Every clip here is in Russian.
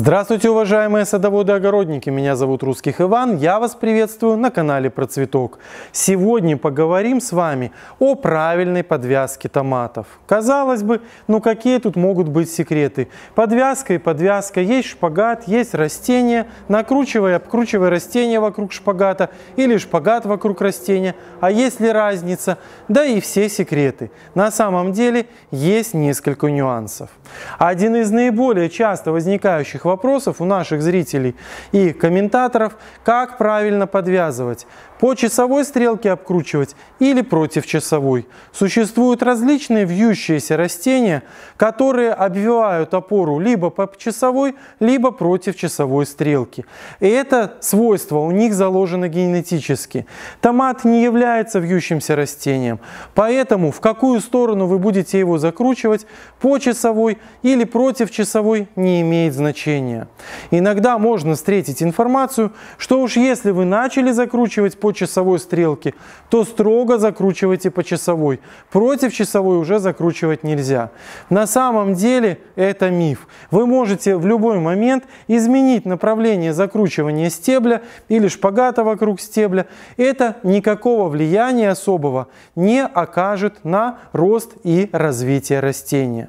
Здравствуйте, уважаемые садоводы-огородники! Меня зовут Русских Иван. Я вас приветствую на канале Про Цветок. Сегодня поговорим с вами о правильной подвязке томатов. Казалось бы, ну какие тут могут быть секреты? Подвязка и подвязка. Есть шпагат, есть растение. Накручивая, обкручивая растение вокруг шпагата или шпагат вокруг растения. А есть ли разница? Да и все секреты. На самом деле есть несколько нюансов. Один из наиболее часто возникающих вопросов у наших зрителей и комментаторов, как правильно подвязывать, по часовой стрелке обкручивать или против часовой. Существуют различные вьющиеся растения, которые обвивают опору либо по часовой, либо против часовой стрелки. И это свойство у них заложено генетически. Томат не является вьющимся растением, поэтому в какую сторону вы будете его закручивать, по часовой или против часовой, не имеет значения движения. Иногда можно встретить информацию, что уж если вы начали закручивать по часовой стрелке, то строго закручивайте по часовой. Против часовой уже закручивать нельзя. На самом деле это миф. Вы можете в любой момент изменить направление закручивания стебля или шпагата вокруг стебля. Это никакого влияния особого не окажет на рост и развитие растения.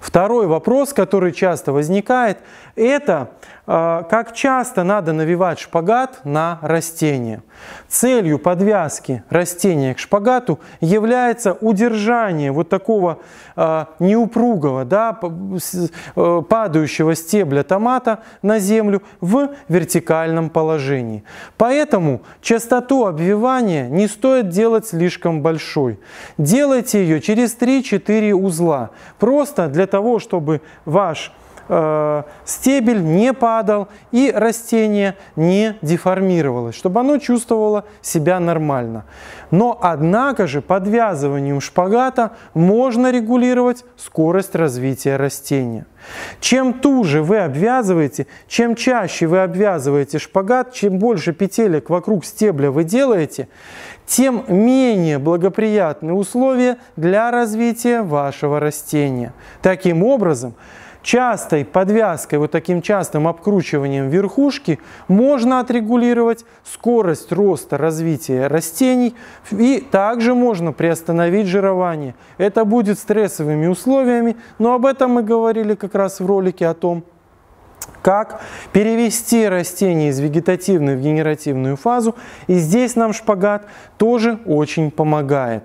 Второй вопрос, который часто возникает, это а, как часто надо навивать шпагат на растение. Целью подвязки растения к шпагату является удержание вот такого а, неупругого, да, э, падающего стебля томата на землю в вертикальном положении. Поэтому частоту обвивания не стоит делать слишком большой. Делайте ее через 3-4 узла, просто для того, чтобы ваш Э, стебель не падал и растение не деформировалось, чтобы оно чувствовало себя нормально. Но однако же подвязыванием шпагата можно регулировать скорость развития растения. Чем туже вы обвязываете, чем чаще вы обвязываете шпагат, чем больше петелек вокруг стебля вы делаете, тем менее благоприятны условия для развития вашего растения. Таким образом, частой подвязкой, вот таким частым обкручиванием верхушки можно отрегулировать скорость роста развития растений и также можно приостановить жирование. Это будет стрессовыми условиями, но об этом мы говорили как раз в ролике о том, как перевести растение из вегетативной в генеративную фазу. И здесь нам шпагат тоже очень помогает.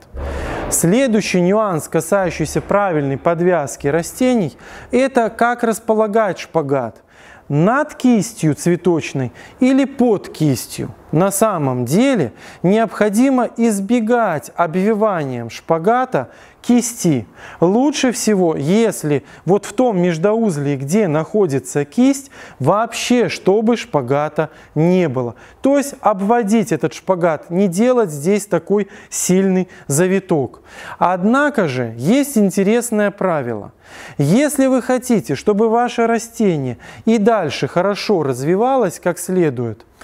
Следующий нюанс, касающийся правильной подвязки растений, это как располагать шпагат над кистью цветочной или под кистью. На самом деле необходимо избегать обвиванием шпагата кисти. Лучше всего, если вот в том междоузле, где находится кисть, вообще чтобы шпагата не было. То есть обводить этот шпагат, не делать здесь такой сильный завиток. Однако же есть интересное правило. Если вы хотите, чтобы ваше растение и дальше хорошо развивалось как следует –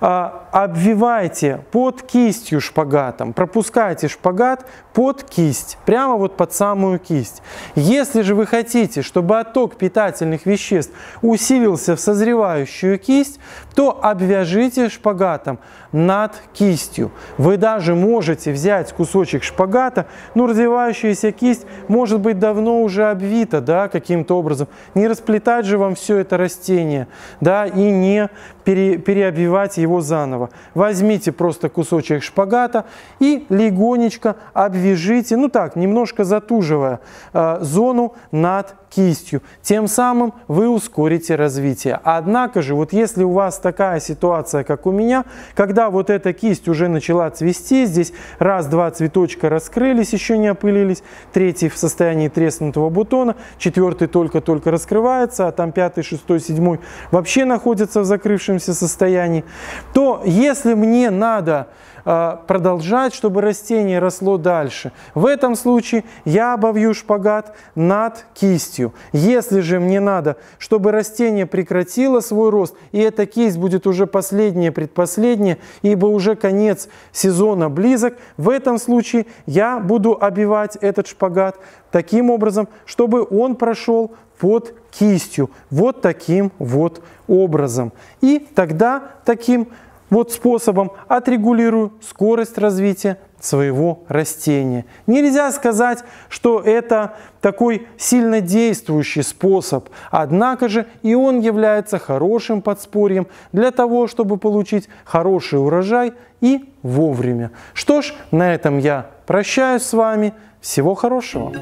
а, обвивайте под кистью шпагатом, пропускайте шпагат под кисть, прямо вот под самую кисть. Если же вы хотите, чтобы отток питательных веществ усилился в созревающую кисть, то обвяжите шпагатом над кистью. Вы даже можете взять кусочек шпагата, но ну, развивающаяся кисть может быть давно уже обвита да, каким-то образом. Не расплетать же вам все это растение да, и не пере, переобвивать развивать его заново. Возьмите просто кусочек шпагата и легонечко обвяжите, ну так, немножко затуживая, э, зону над кистью. Тем самым вы ускорите развитие. Однако же, вот если у вас такая ситуация, как у меня, когда вот эта кисть уже начала цвести, здесь раз-два цветочка раскрылись, еще не опылились, третий в состоянии треснутого бутона, четвертый только-только раскрывается, а там пятый, шестой, седьмой вообще находятся в закрывшемся состоянии, то если мне надо а, продолжать, чтобы растение росло дальше. В этом случае я обовью шпагат над кистью. Если же мне надо, чтобы растение прекратило свой рост, и эта кисть будет уже последняя, предпоследняя, ибо уже конец сезона близок, в этом случае я буду обивать этот шпагат таким образом, чтобы он прошел под кистью, вот таким вот образом. И тогда таким образом вот способом отрегулирую скорость развития своего растения. Нельзя сказать, что это такой сильно действующий способ, однако же и он является хорошим подспорьем для того, чтобы получить хороший урожай и вовремя. Что ж, на этом я прощаюсь с вами. Всего хорошего!